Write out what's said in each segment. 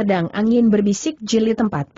Pedang Angin Berbisik Jilid 46.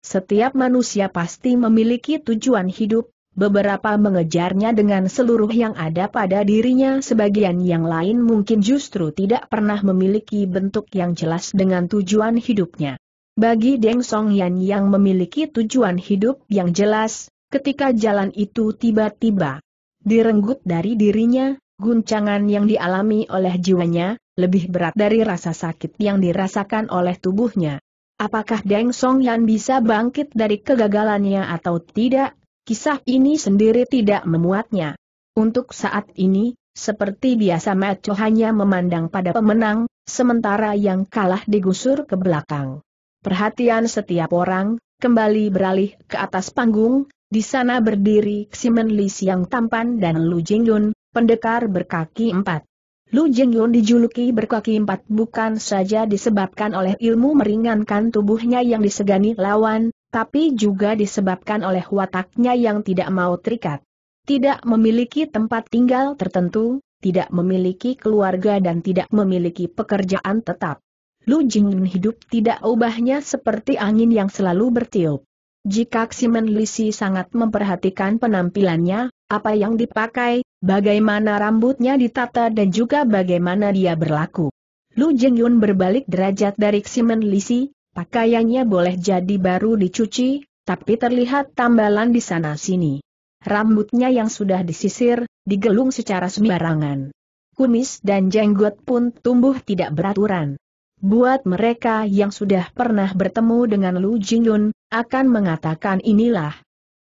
Setiap manusia pasti memiliki tujuan hidup, beberapa mengejarnya dengan seluruh yang ada pada dirinya sebagian yang lain mungkin justru tidak pernah memiliki bentuk yang jelas dengan tujuan hidupnya. Bagi Deng Song Yan yang memiliki tujuan hidup yang jelas, ketika jalan itu tiba-tiba direnggut dari dirinya, guncangan yang dialami oleh jiwanya, lebih berat dari rasa sakit yang dirasakan oleh tubuhnya. Apakah Deng Song Yan bisa bangkit dari kegagalannya atau tidak? Kisah ini sendiri tidak memuatnya. Untuk saat ini, seperti biasa Macho hanya memandang pada pemenang, sementara yang kalah digusur ke belakang. Perhatian setiap orang, kembali beralih ke atas panggung, di sana berdiri Ximen Li siang tampan dan Lu Jingyun, pendekar berkaki empat. Lu Jingyun dijuluki berkaki empat bukan saja disebabkan oleh ilmu meringankan tubuhnya yang disegani lawan, tapi juga disebabkan oleh wataknya yang tidak mau terikat. Tidak memiliki tempat tinggal tertentu, tidak memiliki keluarga dan tidak memiliki pekerjaan tetap. Lu Jingyun hidup tidak ubahnya seperti angin yang selalu bertiup. Jika Ximen Lisi sangat memperhatikan penampilannya, apa yang dipakai, bagaimana rambutnya ditata dan juga bagaimana dia berlaku. Lu Jeng berbalik derajat dari Ximen Lisi, pakaiannya boleh jadi baru dicuci, tapi terlihat tambalan di sana-sini. Rambutnya yang sudah disisir, digelung secara sembarangan. Kumis dan jenggot pun tumbuh tidak beraturan. Buat mereka yang sudah pernah bertemu dengan Lu Jingyun, akan mengatakan inilah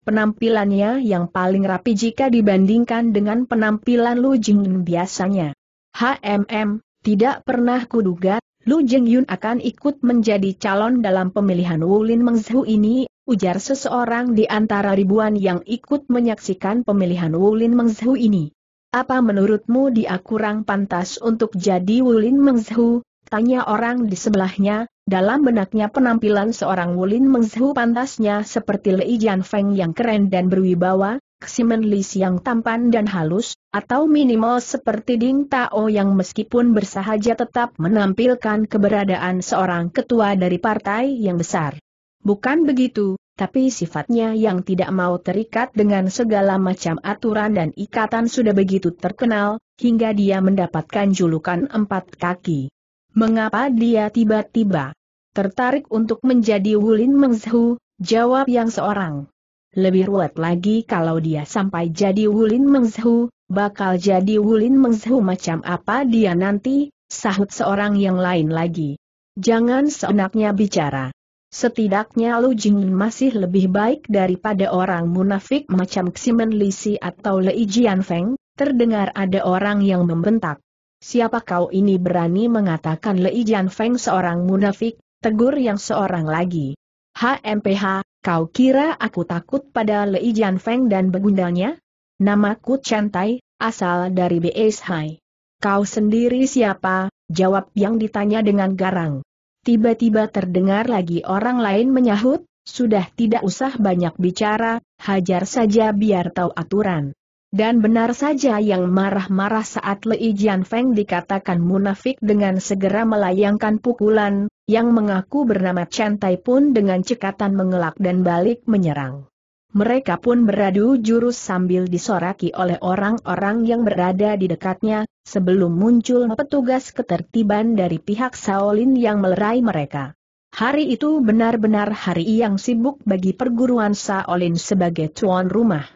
Penampilannya yang paling rapi jika dibandingkan dengan penampilan Lu Jingyun biasanya. HMM, tidak pernah kuduga, Lu Jingyun akan ikut menjadi calon dalam pemilihan Wulin Mengzhu ini, ujar seseorang di antara ribuan yang ikut menyaksikan pemilihan Wulin Mengzhu ini. Apa menurutmu dia kurang pantas untuk jadi Wulin Mengzhu? Tanya orang di sebelahnya, dalam benaknya penampilan seorang Wulin Mengzhu pantasnya seperti Lei Jian Feng yang keren dan berwibawa, Ximen Li yang tampan dan halus, atau minimal seperti Ding Tao yang meskipun bersahaja tetap menampilkan keberadaan seorang ketua dari partai yang besar. Bukan begitu, tapi sifatnya yang tidak mau terikat dengan segala macam aturan dan ikatan sudah begitu terkenal, hingga dia mendapatkan julukan empat kaki. Mengapa dia tiba-tiba tertarik untuk menjadi Wulin Mengzhu, jawab yang seorang. Lebih ruwet lagi kalau dia sampai jadi Wulin Mengzhu, bakal jadi Wulin Mengzhu macam apa dia nanti, sahut seorang yang lain lagi. Jangan seenaknya bicara. Setidaknya Lu Jingin masih lebih baik daripada orang munafik macam Ximen Lisi atau Lei Feng. terdengar ada orang yang membentak siapa kau ini berani mengatakan Lei Jian Feng seorang munafik, tegur yang seorang lagi. HMPH, kau kira aku takut pada Lei Jian Feng dan begundalnya? Namaku Chen Tai, asal dari BS Hai. Kau sendiri siapa? Jawab yang ditanya dengan garang. Tiba-tiba terdengar lagi orang lain menyahut, sudah tidak usah banyak bicara, hajar saja biar tahu aturan. Dan benar saja yang marah-marah saat Lei Jian Feng dikatakan munafik dengan segera melayangkan pukulan, yang mengaku bernama Chen Tai pun dengan cekatan mengelak dan balik menyerang. Mereka pun beradu jurus sambil disoraki oleh orang-orang yang berada di dekatnya, sebelum muncul petugas ketertiban dari pihak Shaolin yang melerai mereka. Hari itu benar-benar hari yang sibuk bagi perguruan Shaolin sebagai tuan rumah.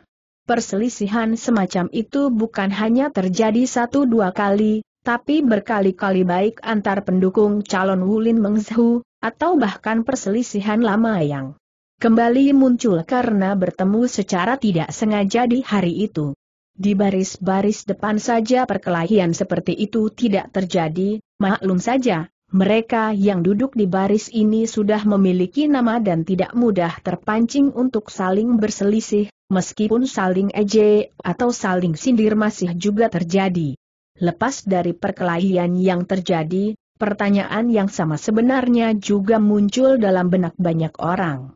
Perselisihan semacam itu bukan hanya terjadi satu dua kali, tapi berkali-kali baik antar pendukung calon Wulin Mengzhu, atau bahkan perselisihan lama yang kembali muncul karena bertemu secara tidak sengaja di hari itu. Di baris-baris depan saja perkelahian seperti itu tidak terjadi, maklum saja, mereka yang duduk di baris ini sudah memiliki nama dan tidak mudah terpancing untuk saling berselisih, meskipun saling ej atau saling sindir masih juga terjadi. Lepas dari perkelahian yang terjadi, pertanyaan yang sama sebenarnya juga muncul dalam benak banyak orang.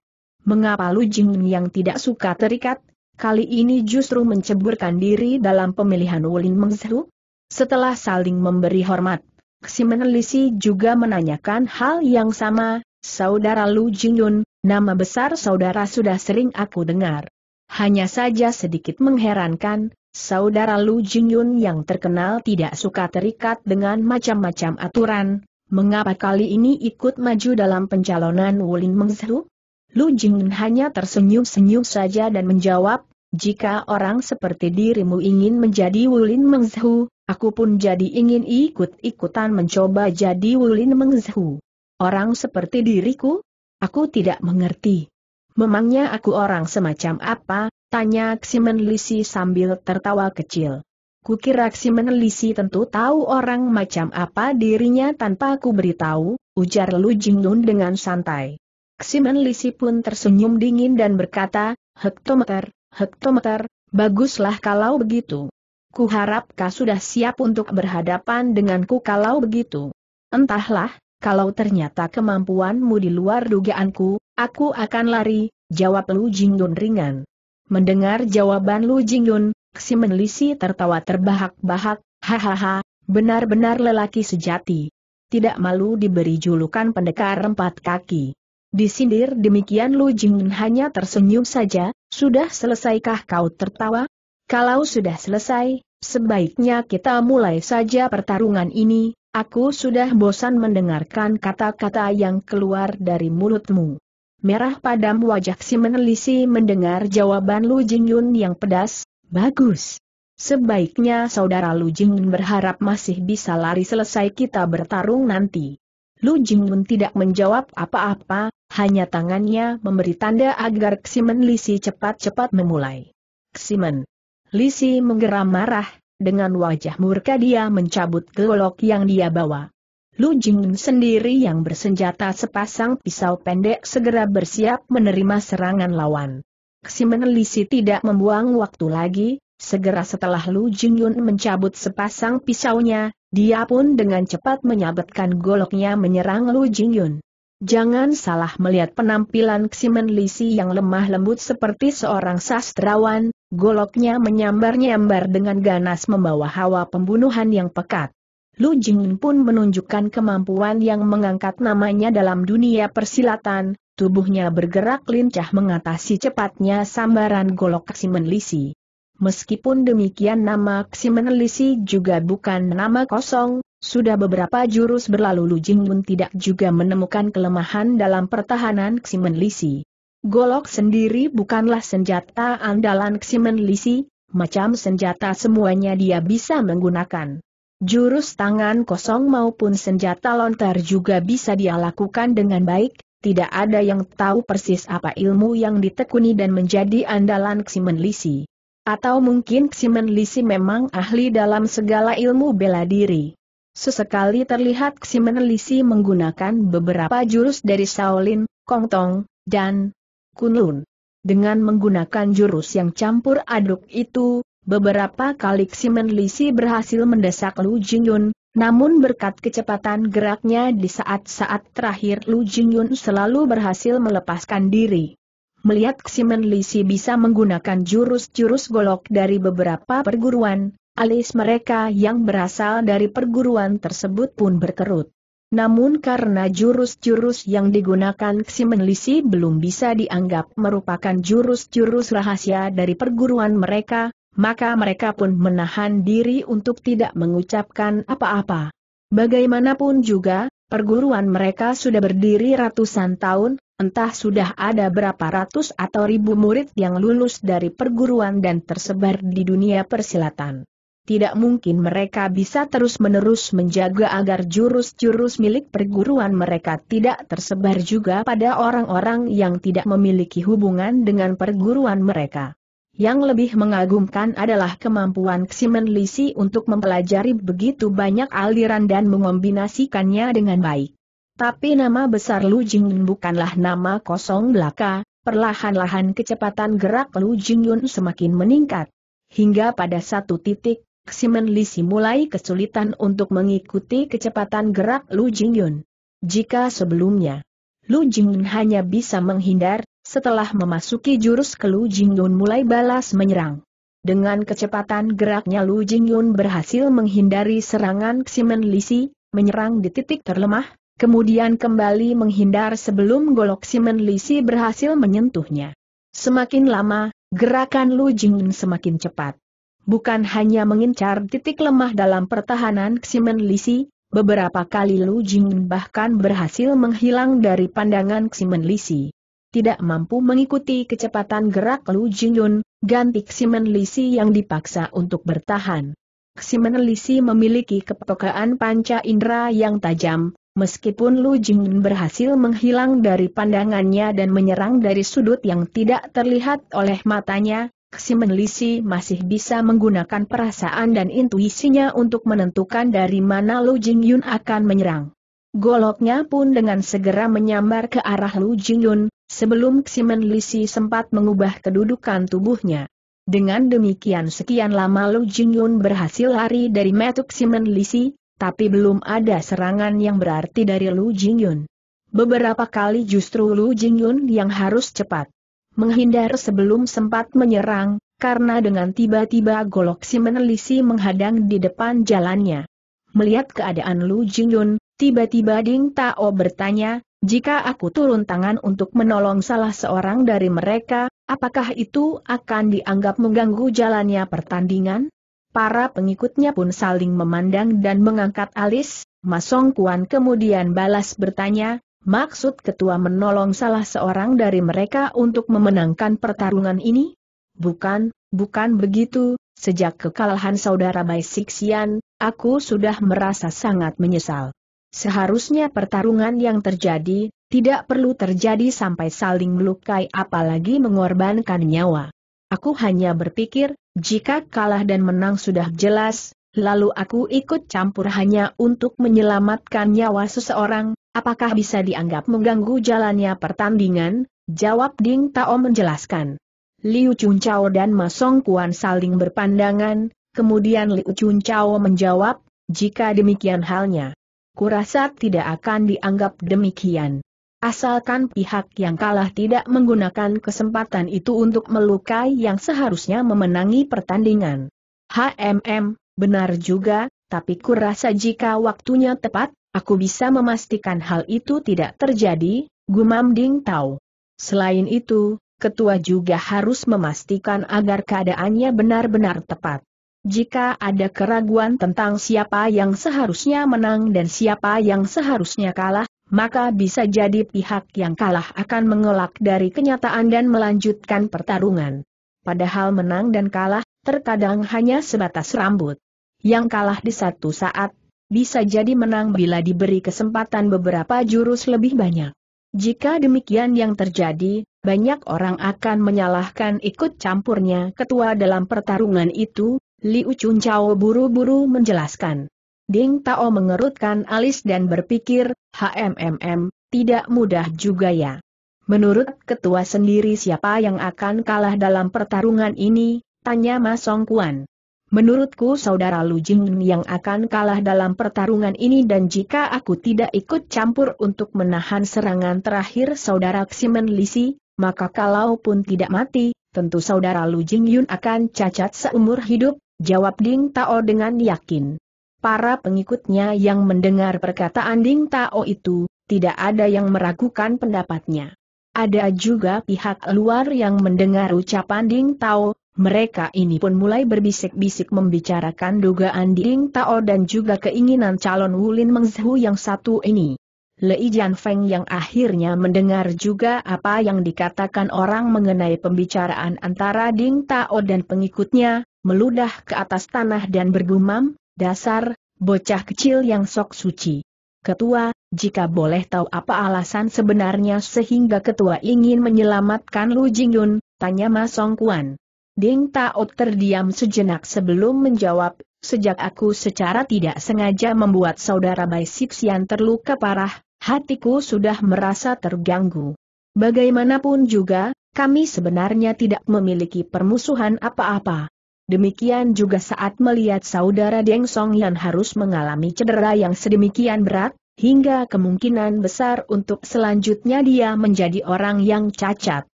Mengapa Lu Jing yang tidak suka terikat, kali ini justru menceburkan diri dalam pemilihan Wulin Mengzhu? Setelah saling memberi hormat, Ximen Lisi juga menanyakan hal yang sama, Saudara Lu Jingyun, nama besar saudara sudah sering aku dengar. Hanya saja sedikit mengherankan, saudara Lu Jingyun yang terkenal tidak suka terikat dengan macam-macam aturan, mengapa kali ini ikut maju dalam pencalonan Wuling Mengzhu? Lu Jingyun hanya tersenyum-senyum saja dan menjawab, jika orang seperti dirimu ingin menjadi Wulin Mengzhu, aku pun jadi ingin ikut-ikutan mencoba jadi Wulin Mengzhu. Orang seperti diriku? Aku tidak mengerti. Memangnya aku orang semacam apa? Tanya Ximen Lisi sambil tertawa kecil. Kukira Ximen Lisi tentu tahu orang macam apa dirinya tanpa aku beritahu, ujar Lu Jingnun dengan santai. Ximen Lisi pun tersenyum dingin dan berkata, hektometer, hektometer, baguslah kalau begitu. Kuharap kau sudah siap untuk berhadapan denganku kalau begitu. Entahlah, kalau ternyata kemampuanmu di luar dugaanku, Aku akan lari, jawab Lu Jingyun ringan. Mendengar jawaban Lu Jingyun, si Menlisi tertawa terbahak-bahak, hahaha, benar-benar lelaki sejati. Tidak malu diberi julukan pendekar empat kaki. Disindir demikian Lu Jingyun hanya tersenyum saja, sudah selesaikah kau tertawa? Kalau sudah selesai, sebaiknya kita mulai saja pertarungan ini, aku sudah bosan mendengarkan kata-kata yang keluar dari mulutmu. Merah padam wajah si menelisi mendengar jawaban Lu Jingyun yang pedas, bagus. Sebaiknya saudara Lu Jingyun berharap masih bisa lari selesai kita bertarung nanti. Lu Jingyun tidak menjawab apa-apa, hanya tangannya memberi tanda agar Ximen Lisi cepat-cepat memulai. Ximen Lisi menggeram marah, dengan wajah murka dia mencabut golok yang dia bawa. Lu Jingin sendiri yang bersenjata sepasang pisau pendek segera bersiap menerima serangan lawan. Si menelisi tidak membuang waktu lagi, segera setelah Lu Jingyun mencabut sepasang pisaunya, dia pun dengan cepat menyabetkan goloknya menyerang Lu Jingyun. Jangan salah melihat penampilan Ximen Lisi yang lemah lembut seperti seorang sastrawan, goloknya menyambar-nyambar dengan ganas membawa hawa pembunuhan yang pekat. Lu Jingyun pun menunjukkan kemampuan yang mengangkat namanya dalam dunia persilatan, tubuhnya bergerak lincah mengatasi cepatnya sambaran golok Lisi. Meskipun demikian nama Lisi juga bukan nama kosong, sudah beberapa jurus berlalu Lu Jingyun tidak juga menemukan kelemahan dalam pertahanan Ximen Lisi. Golok sendiri bukanlah senjata andalan Ximen Lisi, macam senjata semuanya dia bisa menggunakan. Jurus tangan kosong maupun senjata lontar juga bisa dia lakukan dengan baik, tidak ada yang tahu persis apa ilmu yang ditekuni dan menjadi andalan Ximen Lisi. Atau mungkin Ximen Lisi memang ahli dalam segala ilmu bela diri. Sesekali terlihat Ximen Lisi menggunakan beberapa jurus dari Shaolin, Kongtong, dan Kunlun. Dengan menggunakan jurus yang campur aduk itu, Beberapa kali Ximen Lisi berhasil mendesak Lu Jingyun, namun berkat kecepatan geraknya di saat-saat terakhir Lu Jingyun selalu berhasil melepaskan diri. Melihat Ximen Lisi bisa menggunakan jurus-jurus golok dari beberapa perguruan, alis mereka yang berasal dari perguruan tersebut pun berkerut. Namun karena jurus-jurus yang digunakan Ximen Lisi belum bisa dianggap merupakan jurus-jurus rahasia dari perguruan mereka, maka mereka pun menahan diri untuk tidak mengucapkan apa-apa. Bagaimanapun juga, perguruan mereka sudah berdiri ratusan tahun, entah sudah ada berapa ratus atau ribu murid yang lulus dari perguruan dan tersebar di dunia persilatan. Tidak mungkin mereka bisa terus-menerus menjaga agar jurus-jurus milik perguruan mereka tidak tersebar juga pada orang-orang yang tidak memiliki hubungan dengan perguruan mereka. Yang lebih mengagumkan adalah kemampuan Ximen Lisi untuk mempelajari begitu banyak aliran dan mengombinasikannya dengan baik. Tapi nama besar Lu Jingyun bukanlah nama kosong belaka, perlahan-lahan kecepatan gerak Lu Jingyun semakin meningkat. Hingga pada satu titik, Ximen Lisi mulai kesulitan untuk mengikuti kecepatan gerak Lu Jingyun. Jika sebelumnya, Lu Jingyun hanya bisa menghindar, setelah memasuki jurus ke Lu Jingyun mulai balas menyerang. Dengan kecepatan geraknya Lu Jingyun berhasil menghindari serangan Ximen Lisi, menyerang di titik terlemah, kemudian kembali menghindar sebelum golok Ximen Lisi berhasil menyentuhnya. Semakin lama, gerakan Lu Jingyun semakin cepat. Bukan hanya mengincar titik lemah dalam pertahanan Ximen Lisi, beberapa kali Lu Jingyun bahkan berhasil menghilang dari pandangan Ximen Lisi tidak mampu mengikuti kecepatan gerak Lu Jingyun, ganti Ximen Lisi yang dipaksa untuk bertahan. Ximen Lisi memiliki kepekaan panca indera yang tajam, meskipun Lu Jingyun berhasil menghilang dari pandangannya dan menyerang dari sudut yang tidak terlihat oleh matanya, Ximen Lisi masih bisa menggunakan perasaan dan intuisinya untuk menentukan dari mana Lu Jingyun akan menyerang. Goloknya pun dengan segera menyambar ke arah Lu Jingyun, sebelum Ximen Lisi sempat mengubah kedudukan tubuhnya. Dengan demikian sekian lama Lu Jingyun berhasil lari dari metuk Ximen Lisi, tapi belum ada serangan yang berarti dari Lu Jingyun. Beberapa kali justru Lu Jingyun yang harus cepat menghindar sebelum sempat menyerang, karena dengan tiba-tiba golok Ximen Lisi menghadang di depan jalannya. Melihat keadaan Lu Jingyun, tiba-tiba Ding Tao bertanya, jika aku turun tangan untuk menolong salah seorang dari mereka, apakah itu akan dianggap mengganggu jalannya pertandingan? Para pengikutnya pun saling memandang dan mengangkat alis, Masong Kuan kemudian balas bertanya, maksud ketua menolong salah seorang dari mereka untuk memenangkan pertarungan ini? Bukan, bukan begitu, sejak kekalahan saudara Bai Sixian, aku sudah merasa sangat menyesal. Seharusnya pertarungan yang terjadi, tidak perlu terjadi sampai saling melukai apalagi mengorbankan nyawa. Aku hanya berpikir, jika kalah dan menang sudah jelas, lalu aku ikut campur hanya untuk menyelamatkan nyawa seseorang, apakah bisa dianggap mengganggu jalannya pertandingan? Jawab Ding Tao menjelaskan. Liu Chun dan Ma Song Kuan saling berpandangan, kemudian Liu Chun menjawab, jika demikian halnya, kurasa tidak akan dianggap demikian. Asalkan pihak yang kalah tidak menggunakan kesempatan itu untuk melukai yang seharusnya memenangi pertandingan. HMM, benar juga, tapi kurasa jika waktunya tepat, aku bisa memastikan hal itu tidak terjadi, gumam Ding tahu. Selain itu, ketua juga harus memastikan agar keadaannya benar-benar tepat. Jika ada keraguan tentang siapa yang seharusnya menang dan siapa yang seharusnya kalah, maka bisa jadi pihak yang kalah akan mengelak dari kenyataan dan melanjutkan pertarungan. Padahal menang dan kalah, terkadang hanya sebatas rambut. Yang kalah di satu saat, bisa jadi menang bila diberi kesempatan beberapa jurus lebih banyak. Jika demikian yang terjadi, banyak orang akan menyalahkan ikut campurnya ketua dalam pertarungan itu, Liu Chun Chao buru-buru menjelaskan. Ding Tao mengerutkan alis dan berpikir, HMMM, tidak mudah juga ya. Menurut ketua sendiri siapa yang akan kalah dalam pertarungan ini, tanya Mas Song Kuan. Menurutku saudara Lu Jing yang akan kalah dalam pertarungan ini dan jika aku tidak ikut campur untuk menahan serangan terakhir saudara Ximen Lisi, maka kalaupun tidak mati, tentu saudara Lu Jing Yun akan cacat seumur hidup, jawab Ding Tao dengan yakin. Para pengikutnya yang mendengar perkataan Ding Tao itu, tidak ada yang meragukan pendapatnya. Ada juga pihak luar yang mendengar ucapan Ding Tao, mereka ini pun mulai berbisik-bisik membicarakan dugaan Ding Tao dan juga keinginan calon Wulin Mengzhu yang satu ini. Lei Feng yang akhirnya mendengar juga apa yang dikatakan orang mengenai pembicaraan antara Ding Tao dan pengikutnya, meludah ke atas tanah dan bergumam, dasar, bocah kecil yang sok suci. Ketua, jika boleh tahu apa alasan sebenarnya sehingga ketua ingin menyelamatkan Lu Jingyun, tanya Mas Song Kuan. Ding Taot terdiam sejenak sebelum menjawab, sejak aku secara tidak sengaja membuat saudara Bai Sixian terluka parah, hatiku sudah merasa terganggu. Bagaimanapun juga, kami sebenarnya tidak memiliki permusuhan apa-apa. Demikian juga saat melihat saudara Deng Song Yan harus mengalami cedera yang sedemikian berat, hingga kemungkinan besar untuk selanjutnya dia menjadi orang yang cacat.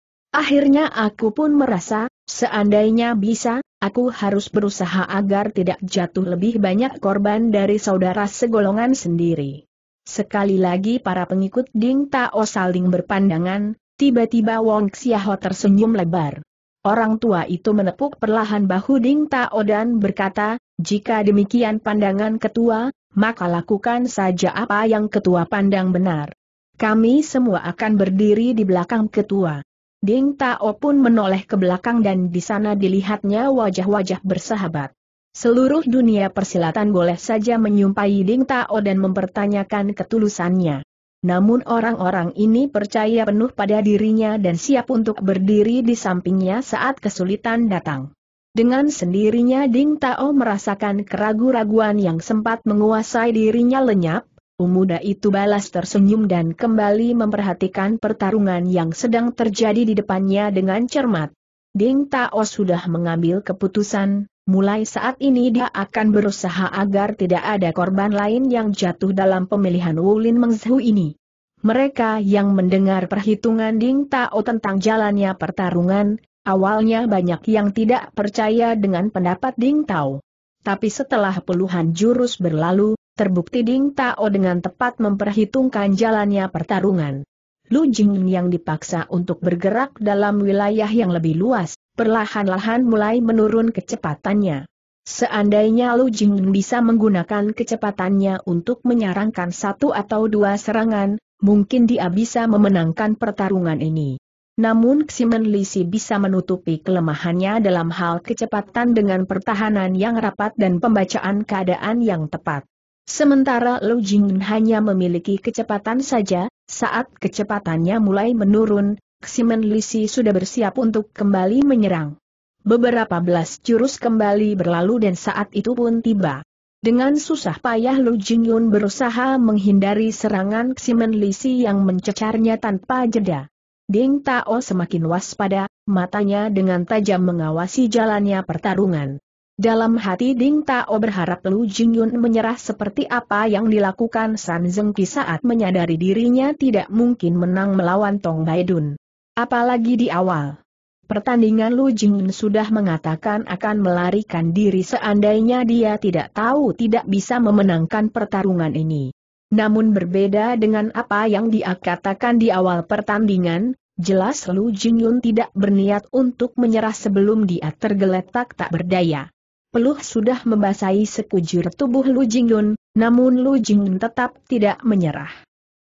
Akhirnya aku pun merasa, seandainya bisa, aku harus berusaha agar tidak jatuh lebih banyak korban dari saudara segolongan sendiri. Sekali lagi para pengikut Ding Tao saling berpandangan, tiba-tiba Wong Xiaho tersenyum lebar. Orang tua itu menepuk perlahan bahu Ding Tao dan berkata, jika demikian pandangan ketua, maka lakukan saja apa yang ketua pandang benar. Kami semua akan berdiri di belakang ketua. Ding Tao pun menoleh ke belakang dan di sana dilihatnya wajah-wajah bersahabat. Seluruh dunia persilatan boleh saja menyumpai Ding Tao dan mempertanyakan ketulusannya. Namun orang-orang ini percaya penuh pada dirinya dan siap untuk berdiri di sampingnya saat kesulitan datang. Dengan sendirinya Ding Tao merasakan keraguan-raguan yang sempat menguasai dirinya lenyap, Pemuda itu balas tersenyum dan kembali memperhatikan pertarungan yang sedang terjadi di depannya dengan cermat. Ding Tao sudah mengambil keputusan, Mulai saat ini dia akan berusaha agar tidak ada korban lain yang jatuh dalam pemilihan Wulin Mengzhu ini. Mereka yang mendengar perhitungan Ding Tao tentang jalannya pertarungan, awalnya banyak yang tidak percaya dengan pendapat Ding Tao. Tapi setelah puluhan jurus berlalu, terbukti Ding Tao dengan tepat memperhitungkan jalannya pertarungan. Lu Jing yang dipaksa untuk bergerak dalam wilayah yang lebih luas, perlahan-lahan mulai menurun kecepatannya. Seandainya Lu Jing bisa menggunakan kecepatannya untuk menyarangkan satu atau dua serangan, mungkin dia bisa memenangkan pertarungan ini. Namun Ximen Li Si bisa menutupi kelemahannya dalam hal kecepatan dengan pertahanan yang rapat dan pembacaan keadaan yang tepat. Sementara Lu Jing hanya memiliki kecepatan saja, saat kecepatannya mulai menurun, Ximen Lisi sudah bersiap untuk kembali menyerang. Beberapa belas jurus kembali berlalu dan saat itu pun tiba. Dengan susah payah Lu Jingyun berusaha menghindari serangan Ximen Lisi yang mencecarnya tanpa jeda. Ding Tao semakin waspada, matanya dengan tajam mengawasi jalannya pertarungan. Dalam hati Ding Tao berharap Lu Jingyun menyerah seperti apa yang dilakukan San Zengki saat menyadari dirinya tidak mungkin menang melawan Tong Baidun. Apalagi di awal. Pertandingan Lu Jingyun sudah mengatakan akan melarikan diri seandainya dia tidak tahu tidak bisa memenangkan pertarungan ini. Namun berbeda dengan apa yang dia katakan di awal pertandingan, jelas Lu Jingyun tidak berniat untuk menyerah sebelum dia tergeletak tak berdaya. Peluh sudah membasahi sekujur tubuh Lu Jingyun, namun Lu Jingyun tetap tidak menyerah.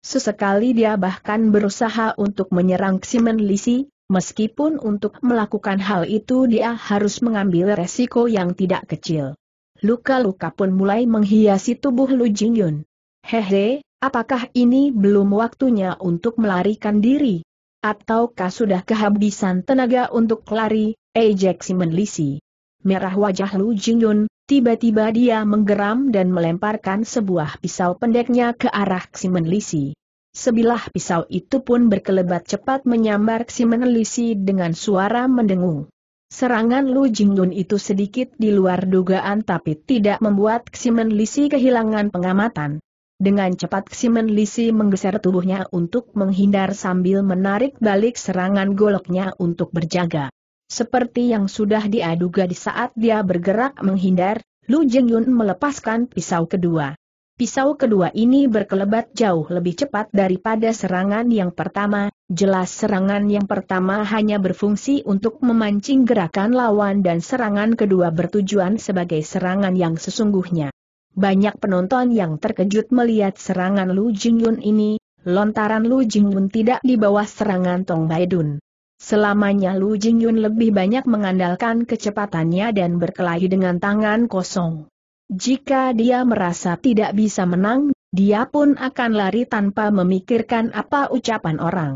Sesekali dia bahkan berusaha untuk menyerang Simon Lisi, meskipun untuk melakukan hal itu dia harus mengambil resiko yang tidak kecil. Luka-luka pun mulai menghiasi tubuh Lu Jingyun. Hehe, apakah ini belum waktunya untuk melarikan diri? Ataukah sudah kehabisan tenaga untuk lari, ejek Simon Lisi? Merah wajah Lu Jingyun, Tiba-tiba dia menggeram dan melemparkan sebuah pisau pendeknya ke arah Ximen Lisi. Sebilah pisau itu pun berkelebat cepat menyambar Ximen Lisi dengan suara mendengung. Serangan Lu Jingyun itu sedikit di luar dugaan tapi tidak membuat Ximen Lisi kehilangan pengamatan. Dengan cepat Ximen Lisi menggeser tubuhnya untuk menghindar sambil menarik balik serangan goloknya untuk berjaga. Seperti yang sudah diaduga di saat dia bergerak menghindar, Lu Jingyun melepaskan pisau kedua. Pisau kedua ini berkelebat jauh lebih cepat daripada serangan yang pertama, jelas serangan yang pertama hanya berfungsi untuk memancing gerakan lawan dan serangan kedua bertujuan sebagai serangan yang sesungguhnya. Banyak penonton yang terkejut melihat serangan Lu Jingyun ini, lontaran Lu Jingyun tidak di bawah serangan Tong Baidun. Selamanya Lu Jingyun lebih banyak mengandalkan kecepatannya dan berkelahi dengan tangan kosong. Jika dia merasa tidak bisa menang, dia pun akan lari tanpa memikirkan apa ucapan orang.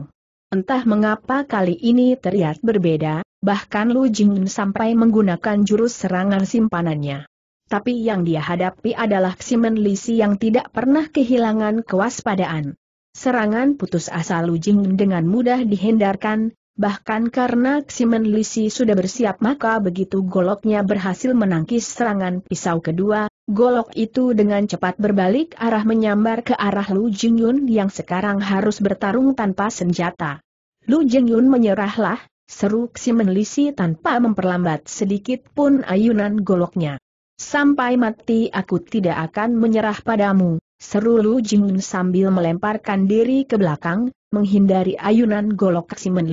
Entah mengapa kali ini terlihat berbeda, bahkan Lu Jingyun sampai menggunakan jurus serangan simpanannya. Tapi yang dia hadapi adalah Ximen Lisi yang tidak pernah kehilangan kewaspadaan. Serangan putus asa Lu Jingyun dengan mudah dihindarkan, Bahkan karena Ximen Lisi sudah bersiap maka begitu goloknya berhasil menangkis serangan pisau kedua, golok itu dengan cepat berbalik arah menyambar ke arah Lu Jingyun yang sekarang harus bertarung tanpa senjata. Lu Jingyun menyerahlah, seru Ximen Lisi tanpa memperlambat sedikit pun ayunan goloknya. Sampai mati aku tidak akan menyerah padamu, seru Lu Jingyun sambil melemparkan diri ke belakang, menghindari ayunan golok Ksimen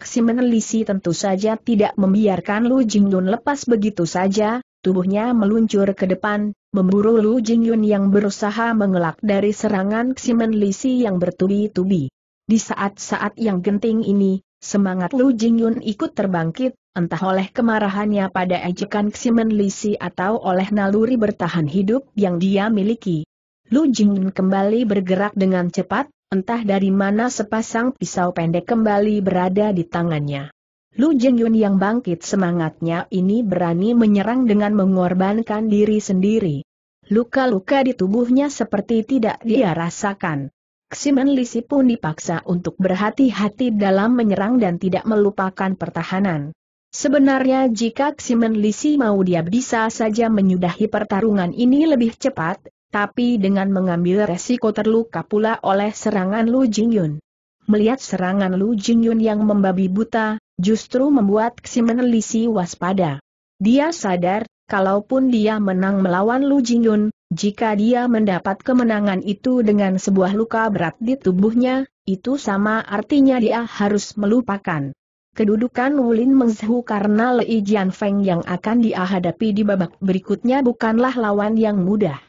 Ksimenlisi tentu saja tidak membiarkan Lu Jingyun lepas begitu saja, tubuhnya meluncur ke depan, memburu Lu Jingyun yang berusaha mengelak dari serangan Ksimenlisi yang bertubi-tubi. Di saat-saat yang genting ini, semangat Lu Jingyun ikut terbangkit, entah oleh kemarahannya pada ejekan Ksimenlisi atau oleh naluri bertahan hidup yang dia miliki. Lu Jingyun kembali bergerak dengan cepat, Entah dari mana sepasang pisau pendek kembali berada di tangannya. Lu Jengyun yang bangkit semangatnya ini berani menyerang dengan mengorbankan diri sendiri. Luka-luka di tubuhnya seperti tidak dia rasakan. Ximen Lisi pun dipaksa untuk berhati-hati dalam menyerang dan tidak melupakan pertahanan. Sebenarnya jika Ximen Lisi mau dia bisa saja menyudahi pertarungan ini lebih cepat, tapi dengan mengambil resiko terluka pula oleh serangan Lu Jingyun. Melihat serangan Lu Jingyun yang membabi buta, justru membuat Lisi waspada. Dia sadar, kalaupun dia menang melawan Lu Jingyun, jika dia mendapat kemenangan itu dengan sebuah luka berat di tubuhnya, itu sama artinya dia harus melupakan kedudukan Wulin Mengzhu karena Lei Jianfeng yang akan dihadapi di babak berikutnya bukanlah lawan yang mudah.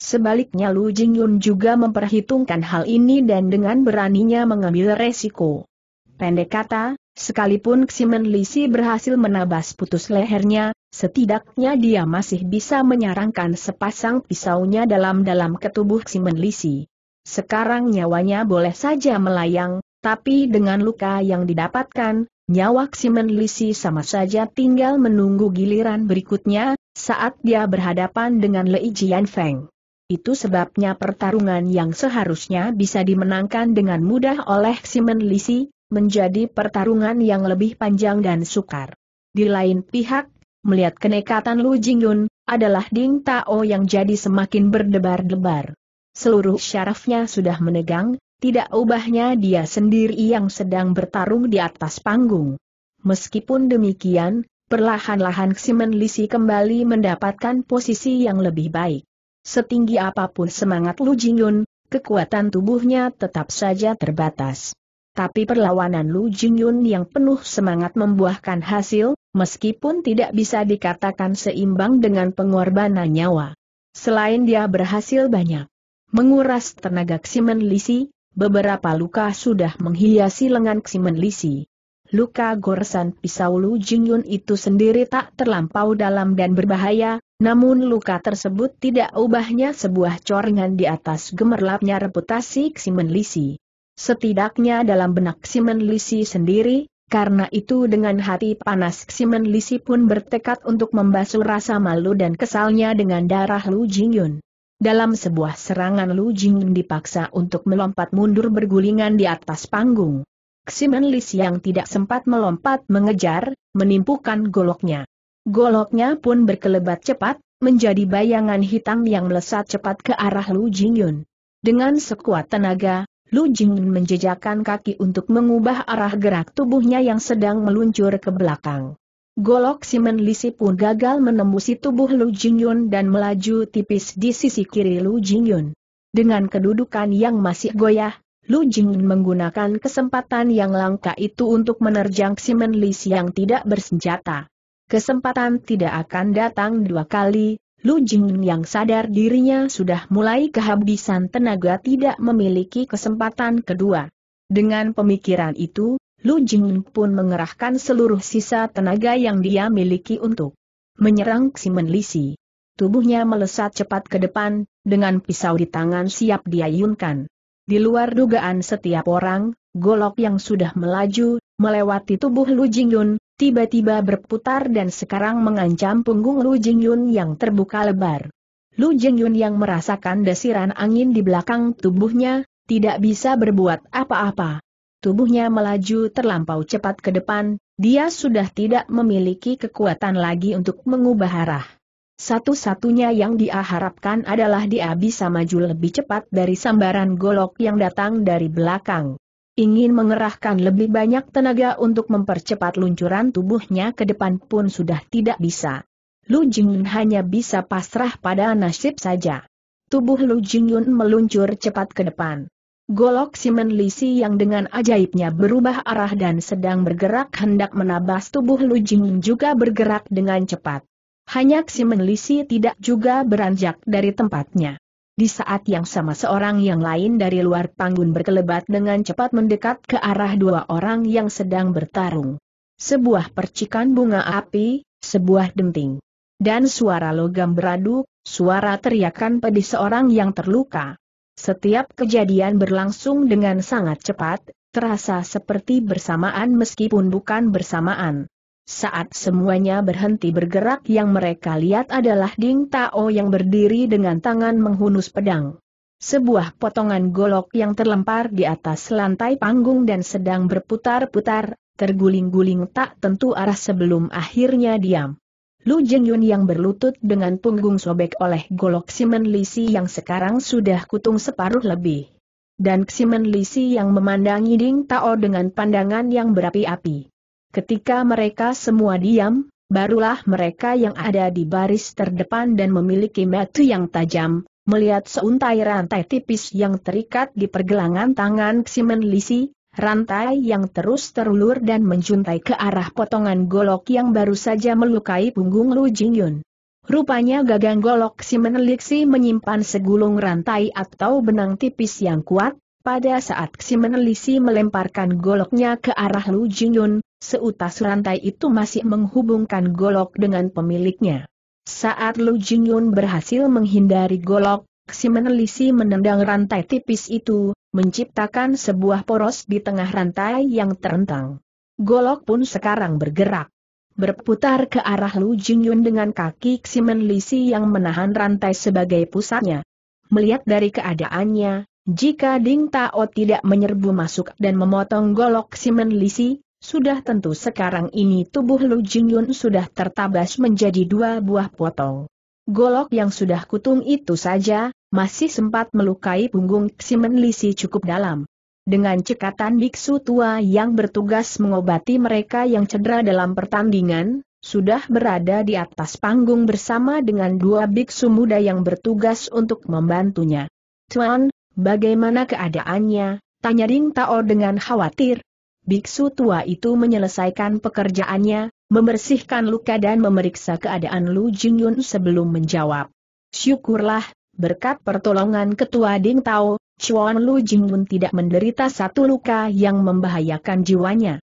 Sebaliknya Lu Jingyun juga memperhitungkan hal ini dan dengan beraninya mengambil resiko. Pendek kata, sekalipun Ximen Lisi berhasil menabas putus lehernya, setidaknya dia masih bisa menyarankan sepasang pisaunya dalam-dalam ke tubuh Ximen Lisi. Sekarang nyawanya boleh saja melayang, tapi dengan luka yang didapatkan, nyawa Ximen Lisi sama saja tinggal menunggu giliran berikutnya, saat dia berhadapan dengan Lei Jian Feng. Itu sebabnya pertarungan yang seharusnya bisa dimenangkan dengan mudah oleh Simon Lisi, menjadi pertarungan yang lebih panjang dan sukar. Di lain pihak, melihat kenekatan Lu Jingyun, adalah Ding Tao yang jadi semakin berdebar-debar. Seluruh syarafnya sudah menegang, tidak ubahnya dia sendiri yang sedang bertarung di atas panggung. Meskipun demikian, perlahan-lahan Simon Lisi kembali mendapatkan posisi yang lebih baik. Setinggi apapun semangat Lu Jingyun, kekuatan tubuhnya tetap saja terbatas. Tapi perlawanan Lu Jingyun yang penuh semangat membuahkan hasil, meskipun tidak bisa dikatakan seimbang dengan pengorbanan nyawa. Selain dia berhasil banyak menguras tenaga Ximen Lisi, beberapa luka sudah menghiasi lengan Ximen Lisi. Luka goresan pisau Lu Jingyun itu sendiri tak terlampau dalam dan berbahaya, namun luka tersebut tidak ubahnya sebuah corengan di atas gemerlapnya reputasi Ximen Lisi. Setidaknya dalam benak Ximen Lisi sendiri, karena itu dengan hati panas Ximen Lisi pun bertekad untuk membasuh rasa malu dan kesalnya dengan darah Lu Jingyun. Dalam sebuah serangan Lu Jingyun dipaksa untuk melompat mundur bergulingan di atas panggung. Ximen Lis yang tidak sempat melompat mengejar, menimpukan goloknya. Goloknya pun berkelebat cepat, menjadi bayangan hitam yang melesat cepat ke arah Lu Jingyun. Dengan sekuat tenaga, Lu Jingyun menjejakkan kaki untuk mengubah arah gerak tubuhnya yang sedang meluncur ke belakang. Golok Simen Lisi pun gagal menembusi tubuh Lu Jingyun dan melaju tipis di sisi kiri Lu Jingyun. Dengan kedudukan yang masih goyah, Lu Jing menggunakan kesempatan yang langka itu untuk menerjang Simon Lis yang tidak bersenjata. Kesempatan tidak akan datang dua kali, Lu Jing yang sadar dirinya sudah mulai kehabisan tenaga tidak memiliki kesempatan kedua. Dengan pemikiran itu, Lu Jing pun mengerahkan seluruh sisa tenaga yang dia miliki untuk menyerang Simon Lisi. Tubuhnya melesat cepat ke depan, dengan pisau di tangan siap diayunkan. Di luar dugaan setiap orang, golok yang sudah melaju, melewati tubuh Lu Jingyun, tiba-tiba berputar dan sekarang mengancam punggung Lu Jingyun yang terbuka lebar. Lu Jingyun yang merasakan desiran angin di belakang tubuhnya, tidak bisa berbuat apa-apa. Tubuhnya melaju terlampau cepat ke depan, dia sudah tidak memiliki kekuatan lagi untuk mengubah arah. Satu-satunya yang dia harapkan adalah dia bisa maju lebih cepat dari sambaran golok yang datang dari belakang. Ingin mengerahkan lebih banyak tenaga untuk mempercepat luncuran tubuhnya ke depan pun sudah tidak bisa. Lu Jingyun hanya bisa pasrah pada nasib saja. Tubuh Lu Jingyun meluncur cepat ke depan. Golok Simen Lisi yang dengan ajaibnya berubah arah dan sedang bergerak hendak menabas tubuh Lu Jingyun juga bergerak dengan cepat. Hanya si menelisi tidak juga beranjak dari tempatnya. Di saat yang sama seorang yang lain dari luar panggung berkelebat dengan cepat mendekat ke arah dua orang yang sedang bertarung. Sebuah percikan bunga api, sebuah denting. Dan suara logam beradu, suara teriakan pedih seorang yang terluka. Setiap kejadian berlangsung dengan sangat cepat, terasa seperti bersamaan meskipun bukan bersamaan. Saat semuanya berhenti bergerak yang mereka lihat adalah Ding Tao yang berdiri dengan tangan menghunus pedang. Sebuah potongan golok yang terlempar di atas lantai panggung dan sedang berputar-putar, terguling-guling tak tentu arah sebelum akhirnya diam. Lu Jeng yang berlutut dengan punggung sobek oleh golok Simen Lisi yang sekarang sudah kutung separuh lebih. Dan Simen Lisi yang memandangi Ding Tao dengan pandangan yang berapi-api. Ketika mereka semua diam, barulah mereka yang ada di baris terdepan dan memiliki mata yang tajam, melihat seuntai rantai tipis yang terikat di pergelangan tangan Ximen Lisi, rantai yang terus terulur dan menjuntai ke arah potongan golok yang baru saja melukai punggung Lu Jingyun. Rupanya gagang golok Ximen Lisi menyimpan segulung rantai atau benang tipis yang kuat, pada saat Ximen Lisi melemparkan goloknya ke arah Lu Jingyun, Seutas rantai itu masih menghubungkan golok dengan pemiliknya. Saat Lu Jingyun berhasil menghindari golok, si menelisi menendang rantai tipis itu, menciptakan sebuah poros di tengah rantai yang terentang. Golok pun sekarang bergerak berputar ke arah Lu Jingyun dengan kaki Ximen Lisi yang menahan rantai sebagai pusatnya. Melihat dari keadaannya, jika Ding Tao tidak menyerbu masuk dan memotong golok Ximen Lisi, sudah tentu sekarang ini tubuh Lu Jingyun sudah tertabas menjadi dua buah potong. Golok yang sudah kutung itu saja, masih sempat melukai punggung Ximen Lisi cukup dalam. Dengan cekatan biksu tua yang bertugas mengobati mereka yang cedera dalam pertandingan, sudah berada di atas panggung bersama dengan dua biksu muda yang bertugas untuk membantunya. Tuan, bagaimana keadaannya? Tanya Ring Tao dengan khawatir, biksu tua itu menyelesaikan pekerjaannya, membersihkan luka dan memeriksa keadaan Lu Jingyun sebelum menjawab. Syukurlah, berkat pertolongan Ketua Ding Tao, Chuan Lu Jingyun tidak menderita satu luka yang membahayakan jiwanya.